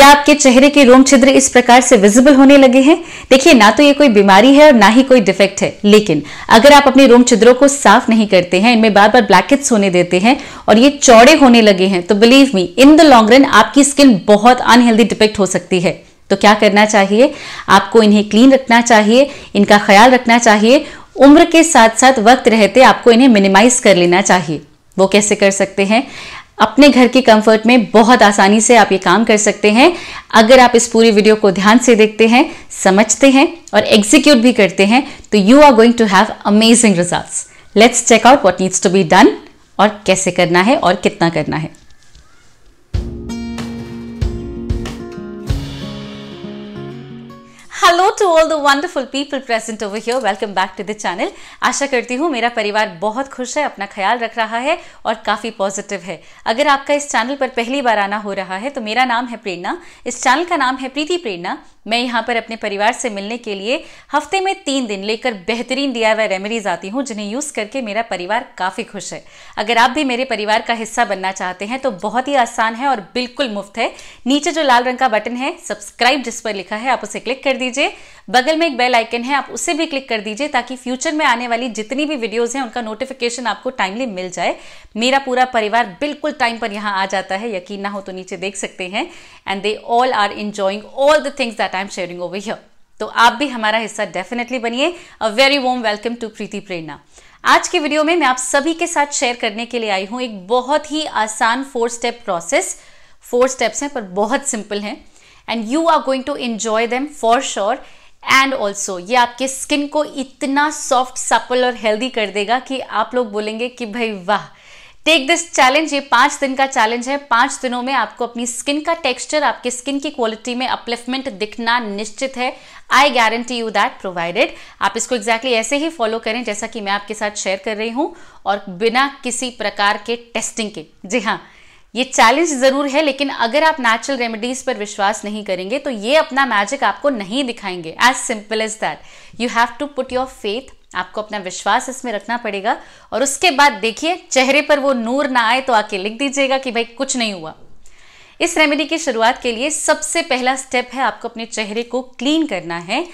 क्या आपके चेहरे के रोम छिद्र इस प्रकार से विजिबल होने लगे हैं देखिए ना तो ये कोई बीमारी है और ना ही कोई डिफेक्ट है लेकिन अगर आप अपने रोम छिद्रों को साफ नहीं करते हैं इनमें बार बार ब्लैकेट्स होने देते हैं और ये चौड़े होने लगे हैं तो believe me in the long run आपकी स्किन बहुत अनहेल्दी डिफेक्ट हो सकती है तो क्या करना चाहिए आपको इन्हें क्लीन रखना चाहिए इनका ख्याल रखना चाहिए उम्र के साथ साथ वक्त रहते आपको इन्हें मिनिमाइज कर लेना चाहिए वो कैसे कर सकते हैं अपने घर के कंफर्ट में बहुत आसानी से आप ये काम कर सकते हैं अगर आप इस पूरी वीडियो को ध्यान से देखते हैं समझते हैं और एग्जीक्यूट भी करते हैं तो you are going to have amazing result let's check out what needs to be done और कैसे करना है और कितना करना है hello to all the wonderful people present over here welcome back to the channel आशा करती हूँ मेरा परिवार बहुत खुश है अपना ख्याल रख रहा है और काफ़ी पॉजिटिव है अगर आपका इस चैनल पर पहली बार आना हो रहा है तो मेरा नाम है प्रेरणा इस चैनल का नाम है प्रीति प्रेरणा मैं यहाँ पर अपने परिवार से मिलने के लिए हफ्ते में तीन दिन लेकर बेहतरीन डी आई रेमेडीज आती हूँ जिन्हें यूज़ करके मेरा परिवार काफ़ी खुश है अगर आप भी मेरे परिवार का हिस्सा बनना चाहते हैं तो बहुत ही आसान है और बिल्कुल मुफ्त है नीचे जो लाल रंग का बटन है सब्सक्राइब जिस पर लिखा है आप उसे क्लिक कर दीजिए बगल में एक बेल आइकन है आप उसे भी क्लिक कर दीजिए ताकि फ्यूचर में आने वाली जितनी भी वीडियोज़ हैं उनका नोटिफिकेशन आपको टाइमली मिल जाए मेरा पूरा परिवार बिल्कुल टाइम पर यहाँ आ जाता है यकीन ना हो तो नीचे देख सकते हैं and they all are enjoying all the things that I am sharing over here तो आप भी हमारा हिस्सा डेफिनेटली बनिए a very warm welcome to Preeti Prerna आज की वीडियो में मैं आप सभी के साथ शेयर करने के लिए आई हूँ एक बहुत ही आसान four step process four steps हैं पर बहुत सिंपल हैं and you are going to enjoy them for sure and also ये आपके स्किन को इतना सॉफ्ट सपल और हेल्दी कर देगा कि आप लोग बोलेंगे कि भाई वाह टेक दिस चैलेंज ये पांच दिन का चैलेंज है पांच दिनों में आपको अपनी स्किन का टेक्सचर आपके स्किन की क्वालिटी में अपलिफ्टमेंट दिखना निश्चित है I guarantee you that provided आप इसको एग्जैक्टली exactly ऐसे ही फॉलो करें जैसा कि मैं आपके साथ शेयर कर रही हूं और बिना किसी प्रकार के टेस्टिंग के जी हाँ ये चैलेंज ज़रूर है लेकिन अगर आप नेचुरल रेमेडीज़ पर विश्वास नहीं करेंगे तो ये अपना मैजिक आपको नहीं दिखाएंगे as simple as that you have to put your faith आपको अपना विश्वास इसमें रखना पड़ेगा और उसके बाद देखिए चेहरे पर वो नूर ना आए तो आके लिख दीजिएगा कि भाई कुछ नहीं हुआ इस रेमेडी की शुरुआत के लिए सबसे पहला स्टेप है आपको अपने चेहरे को क्लीन करना है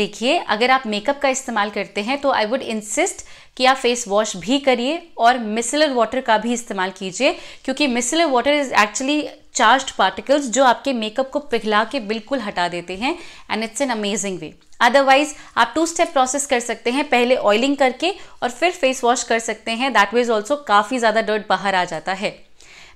देखिए अगर आप मेकअप का इस्तेमाल करते हैं तो आई वुड इंसिस्ट कि आप फेस वॉश भी करिए और मिसलर वाटर का भी इस्तेमाल कीजिए क्योंकि micellar water is actually charge particles जो आपके मेकअप को पिघला के बिल्कुल हटा देते हैं and it's an amazing way otherwise आप टू स्टेप प्रोसेस कर सकते हैं पहले ऑयलिंग करके और फिर फेस वॉश कर सकते हैं दैट वेज ऑल्सो काफ़ी ज़्यादा डर्ट बाहर आ जाता है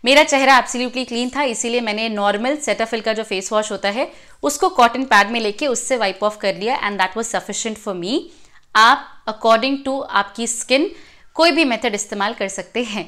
मेरा चेहरा एब्सोल्युटली क्लीन था इसीलिए मैंने नॉर्मल सेटाफिल का जो फेस वॉश होता है उसको कॉटन पैड में लेके उससे वाइप ऑफ कर लिया and that was sufficient for me आप अकॉर्डिंग टू आपकी स्किन कोई भी मेथड इस्तेमाल कर सकते हैं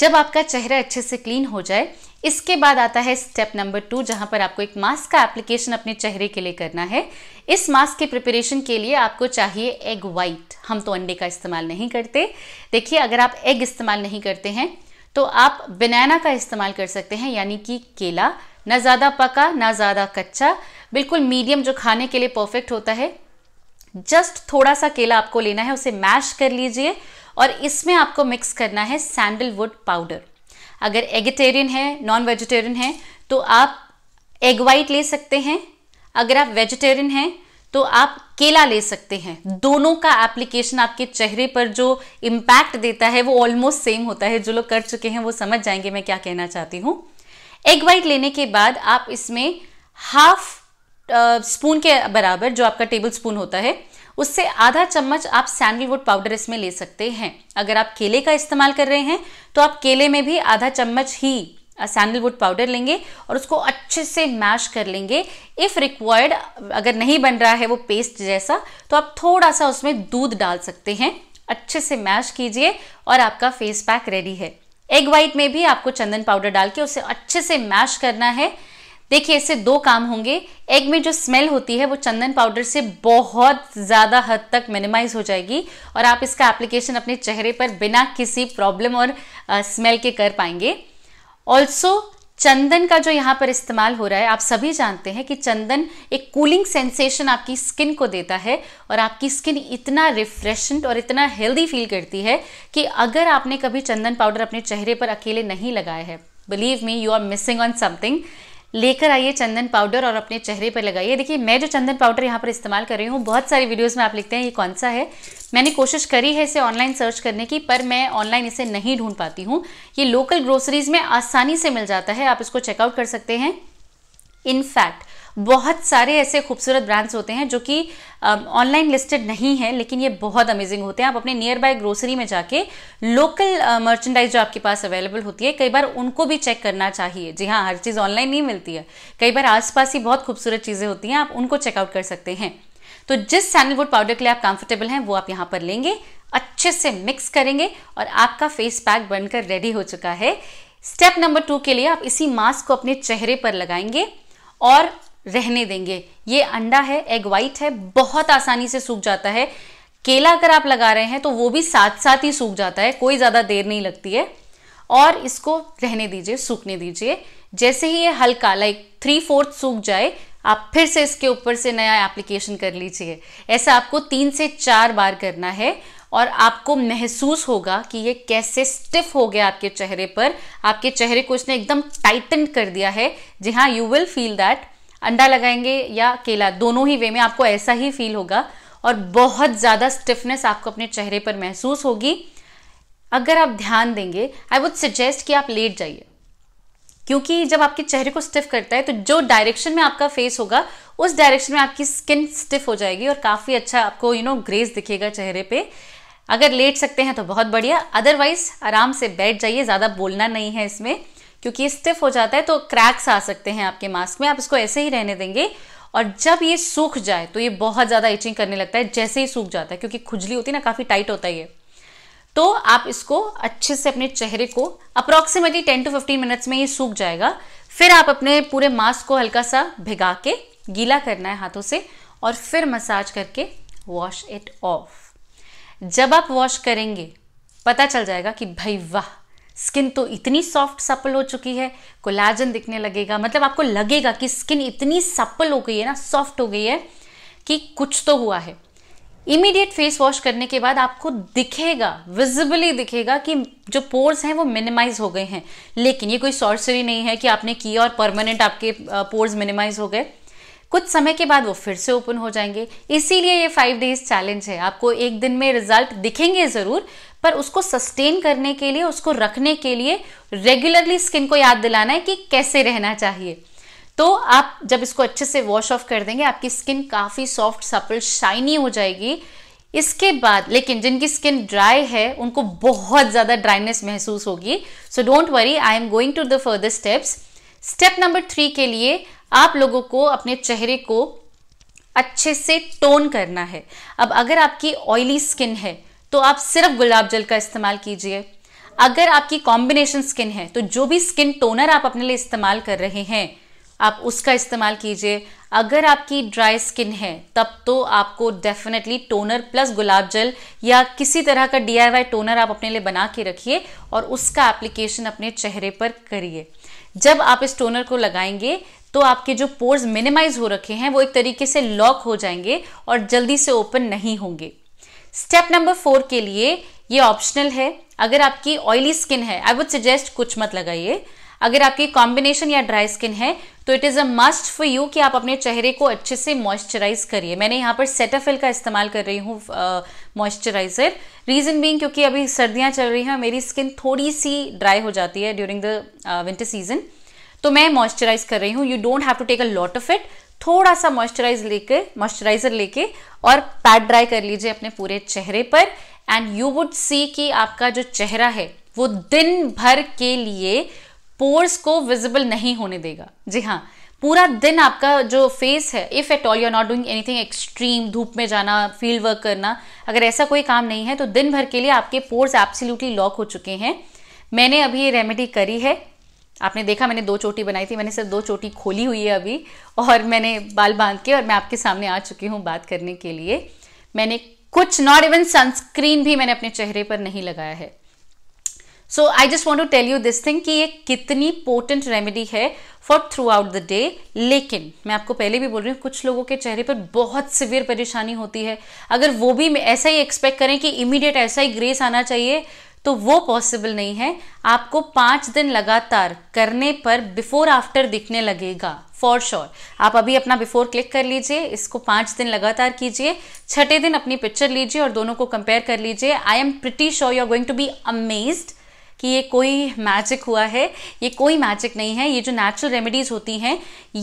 जब आपका चेहरा अच्छे से क्लीन हो जाए इसके बाद आता है स्टेप नंबर टू जहाँ पर आपको एक मास्क का एप्लीकेशन अपने चेहरे के लिए करना है इस मास्क के प्रिपरेशन के लिए आपको चाहिए एग वाइट हम तो अंडे का इस्तेमाल नहीं करते देखिए अगर आप एग इस्तेमाल नहीं करते हैं तो आप बनाना का इस्तेमाल कर सकते हैं यानी कि केला ना ज़्यादा पका ना ज़्यादा कच्चा बिल्कुल मीडियम जो खाने के लिए परफेक्ट होता है जस्ट थोड़ा सा केला आपको लेना है उसे मैश कर लीजिए और इसमें आपको मिक्स करना है सैंडलवुड पाउडर अगर एगिटेरियन है नॉन वेजिटेरियन है तो आप एग वाइट ले सकते हैं अगर आप वेजिटेरियन हैं तो आप केला ले सकते हैं दोनों का एप्लीकेशन आपके चेहरे पर जो इम्पैक्ट देता है वो ऑलमोस्ट सेम होता है जो लोग कर चुके हैं वो समझ जाएंगे मैं क्या कहना चाहती हूँ एग वाइट लेने के बाद आप इसमें हाफ स्पून के बराबर जो आपका टेबल स्पून होता है उससे आधा चम्मच आप सैंडलवुड पाउडर इसमें ले सकते हैं अगर आप केले का इस्तेमाल कर रहे हैं तो आप केले में भी आधा चम्मच ही सैंडलवुड पाउडर लेंगे और उसको अच्छे से मैश कर लेंगे इफ़ रिक्वायर्ड अगर नहीं बन रहा है वो पेस्ट जैसा तो आप थोड़ा सा उसमें दूध डाल सकते हैं अच्छे से मैश कीजिए और आपका फेस पैक रेडी है एग वाइट में भी आपको चंदन पाउडर डाल के उसे अच्छे से मैश करना है देखिए इससे दो काम होंगे एग में जो स्मेल होती है वो चंदन पाउडर से बहुत ज़्यादा हद तक मिनिमाइज हो जाएगी और आप इसका एप्लीकेशन अपने चेहरे पर बिना किसी प्रॉब्लम और स्मेल के कर पाएंगे ऑल्सो चंदन का जो यहाँ पर इस्तेमाल हो रहा है आप सभी जानते हैं कि चंदन एक कूलिंग सेंसेशन आपकी स्किन को देता है और आपकी स्किन इतना रिफ्रेशेंट और इतना हेल्दी फील करती है कि अगर आपने कभी चंदन पाउडर अपने चेहरे पर अकेले नहीं लगाया है believe me you are missing on something लेकर आइए चंदन पाउडर और अपने चेहरे पर लगाइए देखिए मैं जो चंदन पाउडर यहाँ पर इस्तेमाल कर रही हूँ बहुत सारी वीडियोस में आप लिखते हैं ये कौन सा है मैंने कोशिश करी है इसे ऑनलाइन सर्च करने की पर मैं ऑनलाइन इसे नहीं ढूंढ पाती हूँ ये लोकल ग्रोसरीज में आसानी से मिल जाता है आप इसको चेकआउट कर सकते हैं इनफैक्ट बहुत सारे ऐसे खूबसूरत ब्रांड्स होते हैं जो कि ऑनलाइन लिस्टेड नहीं है लेकिन ये बहुत अमेजिंग होते हैं आप अपने नियर बाय ग्रोसरी में जाके लोकल मर्चेंडाइज जो आपके पास अवेलेबल होती है कई बार उनको भी चेक करना चाहिए जी हाँ हर चीज़ ऑनलाइन नहीं मिलती है कई बार आसपास ही बहुत खूबसूरत चीज़ें होती हैं आप उनको चेकआउट कर सकते हैं तो जिस सैंडलवुड पाउडर के लिए आप कंफर्टेबल हैं वो आप यहाँ पर लेंगे अच्छे से मिक्स करेंगे और आपका फेस पैक बनकर रेडी हो चुका है स्टेप नंबर टू के लिए आप इसी मास्क को अपने चेहरे पर लगाएंगे और रहने देंगे ये अंडा है एग वाइट है बहुत आसानी से सूख जाता है केला अगर आप लगा रहे हैं तो वो भी साथ साथ ही सूख जाता है कोई ज़्यादा देर नहीं लगती है और इसको रहने दीजिए सूखने दीजिए जैसे ही ये हल्का लाइक थ्री फोर्थ सूख जाए आप फिर से इसके ऊपर से नया एप्लीकेशन कर लीजिए ऐसा आपको तीन से चार बार करना है और आपको महसूस होगा कि ये कैसे स्टिफ हो गया आपके चेहरे पर आपके चेहरे को इसने एकदम टाइटन कर दिया है जी हाँ यू विल फील दैट अंडा लगाएंगे या केला दोनों ही वे में आपको ऐसा ही फील होगा और बहुत ज़्यादा स्टिफनेस आपको अपने चेहरे पर महसूस होगी अगर आप ध्यान देंगे आई वुड सजेस्ट कि आप लेट जाइए क्योंकि जब आपके चेहरे को स्टिफ करता है तो जो डायरेक्शन में आपका फेस होगा उस डायरेक्शन में आपकी स्किन स्टिफ हो जाएगी और काफ़ी अच्छा आपको यू नो ग्रेस दिखेगा चेहरे पे अगर लेट सकते हैं तो बहुत बढ़िया अदरवाइज आराम से बैठ जाइए ज़्यादा बोलना नहीं है इसमें क्योंकि ये स्टिफ हो जाता है तो क्रैक्स आ सकते हैं आपके मास्क में आप इसको ऐसे ही रहने देंगे और जब ये सूख जाए तो ये बहुत ज़्यादा इचिंग करने लगता है जैसे ही सूख जाता है क्योंकि खुजली होती है ना काफ़ी टाइट होता है ये तो आप इसको अच्छे से अपने चेहरे को approximately ten to fifteen minutes में ये सूख जाएगा फिर आप अपने पूरे मास्क को हल्का सा भिगा के गीला करना है हाथों से और फिर मसाज करके वॉश इट ऑफ जब आप वॉश करेंगे पता चल जाएगा कि भाई वाह स्किन तो इतनी सॉफ्ट सपल हो चुकी है कोलाजन दिखने लगेगा मतलब आपको लगेगा कि स्किन इतनी सपल हो गई है ना सॉफ्ट हो गई है कि कुछ तो हुआ है इमीडिएट फेस वॉश करने के बाद आपको दिखेगा विजिबली दिखेगा कि जो पोर्स हैं वो मिनिमाइज हो गए हैं लेकिन ये कोई सॉर्सरी नहीं है कि आपने किया और परमानेंट आपके पोर्स मिनिमाइज हो गए कुछ समय के बाद वो फिर से ओपन हो जाएंगे इसीलिए ये फाइव डेज चैलेंज है आपको एक दिन में रिजल्ट दिखेंगे ज़रूर पर उसको सस्टेन करने के लिए उसको रखने के लिए रेगुलरली स्किन को याद दिलाना है कि कैसे रहना चाहिए तो आप जब इसको अच्छे से वॉश ऑफ कर देंगे आपकी स्किन काफ़ी सॉफ्ट सपल शाइनी हो जाएगी इसके बाद लेकिन जिनकी स्किन ड्राई है उनको बहुत ज़्यादा ड्राइनेस महसूस होगी so don't worry I am going to the further steps step number three के लिए आप लोगों को अपने चेहरे को अच्छे से टोन करना है अब अगर आपकी ऑयली स्किन है तो आप सिर्फ गुलाब जल का इस्तेमाल कीजिए अगर आपकी कॉम्बिनेशन स्किन है तो जो भी स्किन टोनर आप अपने लिए इस्तेमाल कर रहे हैं आप उसका इस्तेमाल कीजिए अगर आपकी ड्राई स्किन है तब तो आपको डेफिनेटली टोनर प्लस गुलाब जल या किसी तरह का डी टोनर आप अपने लिए बना के रखिए और उसका एप्लीकेशन अपने चेहरे पर करिए जब आप इस टोनर को लगाएंगे तो आपके जो पोर्स मिनिमाइज हो रखे हैं वो एक तरीके से लॉक हो जाएंगे और जल्दी से ओपन नहीं होंगे स्टेप नंबर फोर के लिए ये ऑप्शनल है अगर आपकी ऑयली स्किन है आई वुड सजेस्ट कुछ मत लगाइए अगर आपकी कॉम्बिनेशन या ड्राई स्किन है तो it is a must for you कि आप अपने चेहरे को अच्छे से मॉइस्चराइज करिए मैंने यहाँ पर सेटाफिल का इस्तेमाल कर रही हूँ मॉइस्चराइजर रीज़न बीइंग क्योंकि अभी सर्दियां चल रही हैं मेरी स्किन थोड़ी सी ड्राई हो जाती है ड्यूरिंग द विंटर सीजन तो मैं मॉइस्चराइज कर रही हूँ you don't have to take a lot of it थोड़ा सा मॉइस्चराइज लेके मॉइस्चराइजर लेके और पैड ड्राई कर लीजिए अपने पूरे चेहरे पर एंड यू वुड सी कि आपका जो चेहरा है वो दिन भर के लिए पोर्स को विजिबल नहीं होने देगा जी हाँ पूरा दिन आपका जो फेस है if at all you are not doing anything extreme धूप में जाना फील्ड वर्क करना अगर ऐसा कोई काम नहीं है तो दिन भर के लिए आपके पोर्स एब्सोल्युटली लॉक हो चुके हैं मैंने अभी ये रेमेडी करी है आपने देखा मैंने दो चोटी बनाई थी मैंने सिर्फ दो चोटी खोली हुई है अभी और मैंने बाल बांध के और मैं आपके सामने आ चुकी हूँ बात करने के लिए मैंने कुछ नॉट इवन सनस्क्रीन भी मैंने अपने चेहरे पर नहीं लगाया है so I just want to tell you this thing कि ये कितनी पोटेंट रेमेडी है for throughout the day लेकिन मैं आपको पहले भी बोल रही हूँ कुछ लोगों के चेहरे पर बहुत सिवियर परेशानी होती है अगर वो भी ऐसा ही एक्सपेक्ट करें कि इमीडिएट ऐसा ही ग्रेस आना चाहिए तो वो पॉसिबल नहीं है आपको पाँच दिन लगातार करने पर बिफोर आफ्टर दिखने लगेगा फॉर श्योर sure. आप अभी अपना बिफोर क्लिक कर लीजिए इसको पाँच दिन लगातार कीजिए छठे दिन अपनी पिक्चर लीजिए और दोनों को कंपेयर कर लीजिए I am pretty sure you are going to be amazed कि ये कोई मैजिक हुआ है ये कोई मैजिक नहीं है ये जो नेचुरल रेमेडीज़ होती हैं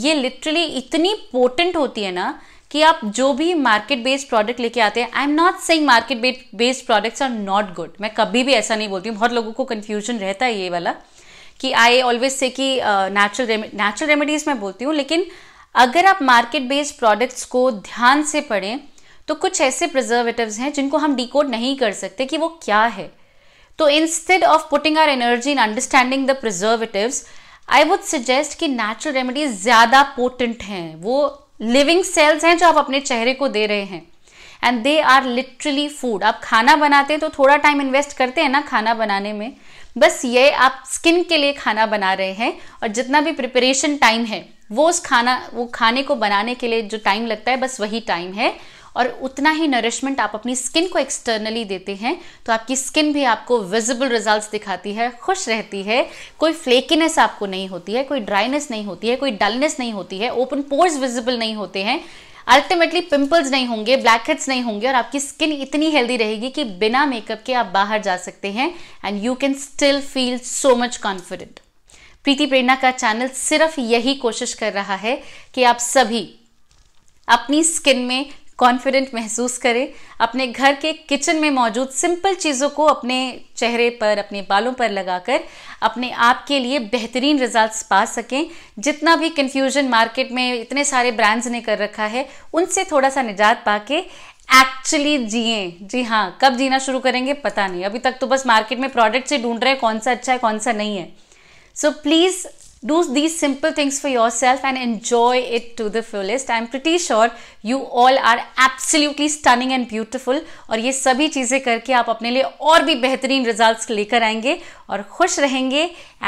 ये लिटरली इतनी पोटेंट होती है ना कि आप जो भी मार्केट बेस्ड प्रोडक्ट लेके आते हैं I am not saying market based products are not good मैं कभी भी ऐसा नहीं बोलती हूँ बहुत लोगों को कन्फ्यूजन रहता है ये वाला कि आई ऑलवेज से कि नेचुरल नेचुरल रेमेडीज मैं बोलती हूँ लेकिन अगर आप मार्केट बेस्ड प्रोडक्ट्स को ध्यान से पढ़ें तो कुछ ऐसे प्रिजर्वेटिव हैं जिनको हम डिकोड नहीं कर सकते कि वो क्या है तो instead of putting our energy in understanding the preservative I would suggest कि नेचुरल रेमेडीज ज़्यादा पोटेंट हैं वो लिविंग सेल्स हैं जो आप अपने चेहरे को दे रहे हैं and they are literally food आप खाना बनाते हैं तो थोड़ा टाइम इन्वेस्ट करते हैं ना खाना बनाने में बस ये आप स्किन के लिए खाना बना रहे हैं और जितना भी प्रिपरेशन टाइम है वो उस खाना वो खाने को बनाने के लिए जो टाइम लगता है बस वही टाइम है और उतना ही नरिशमेंट आप अपनी स्किन को एक्सटर्नली देते हैं तो आपकी स्किन भी आपको विजिबल रिजल्ट दिखाती है खुश रहती है कोई फ्लेकीनेस आपको नहीं होती है कोई ड्राइनेस नहीं होती है कोई डलनेस नहीं होती है ओपन पोर्स विजिबल नहीं होते हैं अल्टीमेटली पिंपल्स नहीं होंगे ब्लैकहेड्स नहीं होंगे और आपकी स्किन इतनी हेल्दी रहेगी कि बिना मेकअप के आप बाहर जा सकते हैं and you can still feel so much confident Preeti Prerna का चैनल सिर्फ यही कोशिश कर रहा है कि आप सभी अपनी स्किन में कॉन्फिडेंट महसूस करें अपने घर के किचन में मौजूद सिंपल चीज़ों को अपने चेहरे पर अपने बालों पर लगाकर अपने आप के लिए बेहतरीन रिजल्ट्स पा सकें जितना भी कन्फ्यूजन मार्केट में इतने सारे ब्रांड्स ने कर रखा है उनसे थोड़ा सा निजात पा के एक्चुअली जिए जी हाँ कब जीना शुरू करेंगे पता नहीं अभी तक तो बस मार्केट में प्रोडक्ट से ढूंढ रहे हैं कौन सा अच्छा है कौन सा नहीं है so so, please do these simple things for yourself and enjoy it to the fullest. I'm pretty sure you all are absolutely stunning and beautiful aur ye sabhi cheeze karke aap apne liye aur bhi behtareen results lekar aayenge aur khush rahenge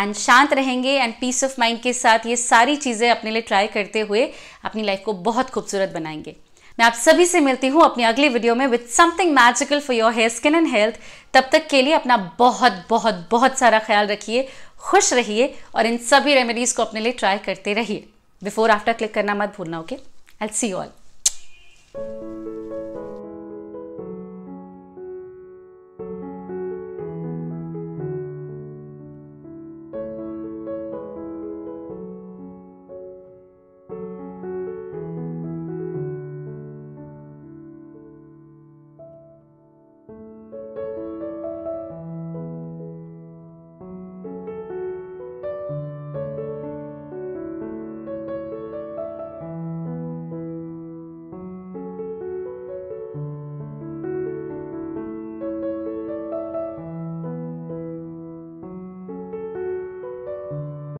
and shant rahenge and peace of mind ke sath ye sari cheeze apne liye try karte hue apni life ko bahut khoobsurat banayenge मैं आप सभी से मिलती हूँ अपनी अगली video में with something magical for your hair skin and health तब तक के लिए अपना बहुत बहुत बहुत सारा ख्याल रखिए खुश रहिए और इन सभी रेमेडीज़ को अपने लिए ट्राई करते रहिए बिफोर आफ्टर क्लिक करना मत भूलना ओके आई सी ऑल